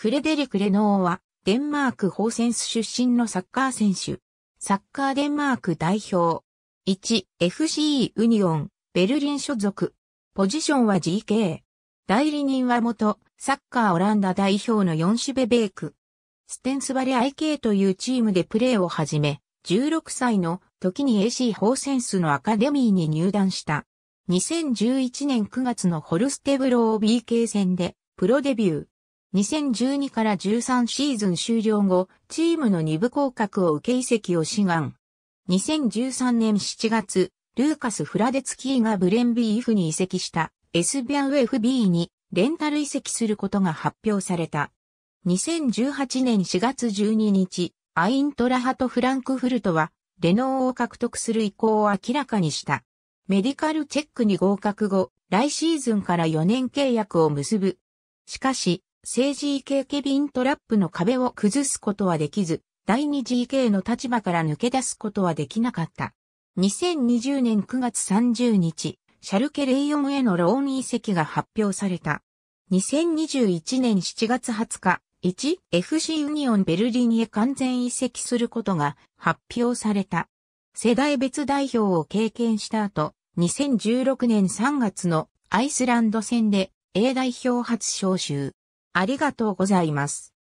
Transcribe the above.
フレデリク・レノーは、デンマークホーセンス出身のサッカー選手。サッカーデンマーク代表。1、FC ユニオン、ベルリン所属。ポジションは GK。代理人は元、サッカーオランダ代表のヨンシュベベーク。ステンスバレ IK というチームでプレーを始め、16歳の時に AC ホーセンスのアカデミーに入団した。2011年9月のホルステブロー BK 戦で、プロデビュー。2012から13シーズン終了後、チームの二部降格を受け移籍を志願。2013年7月、ルーカス・フラデツキーがブレンビーフに移籍したエスビアン・ェフ・ビ b にレンタル移籍することが発表された。2018年4月12日、アイントラハとフランクフルトは、レノーを獲得する意向を明らかにした。メディカルチェックに合格後、来シーズンから4年契約を結ぶ。しかし、政治 EK ケビントラップの壁を崩すことはできず、第次 g k の立場から抜け出すことはできなかった。2020年9月30日、シャルケ04へのローン移籍が発表された。2021年7月20日、1FC ユニオンベルリンへ完全移籍することが発表された。世代別代表を経験した後、2016年3月のアイスランド戦で A 代表初招集。ありがとうございます。